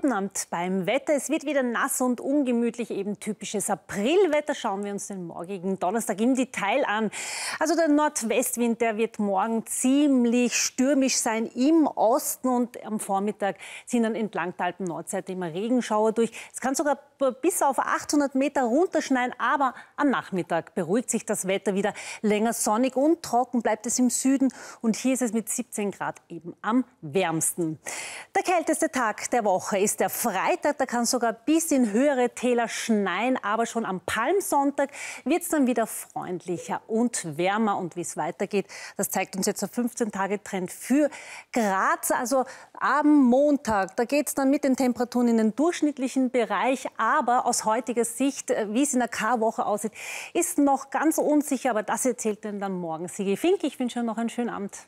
guten Abend beim Wetter. Es wird wieder nass und ungemütlich, eben typisches Aprilwetter. Schauen wir uns den morgigen Donnerstag im Detail an. Also der Nordwestwind, der wird morgen ziemlich stürmisch sein im Osten und am Vormittag sind dann entlang der Alpen-Nordseite immer Regenschauer durch. Es kann sogar bis auf 800 Meter runterschneien, aber am Nachmittag beruhigt sich das Wetter wieder. Länger sonnig und trocken bleibt es im Süden und hier ist es mit 17 Grad eben am wärmsten. Der kälteste Tag der Woche ist ist der Freitag, da kann sogar bis in höhere Täler schneien, aber schon am Palmsonntag wird es dann wieder freundlicher und wärmer. Und wie es weitergeht, das zeigt uns jetzt der 15-Tage-Trend für Graz. Also am Montag, da geht es dann mit den Temperaturen in den durchschnittlichen Bereich, aber aus heutiger Sicht, äh, wie es in der Karwoche aussieht, ist noch ganz unsicher, aber das erzählt dann morgen Sigi Fink. Ich wünsche euch noch einen schönen Abend.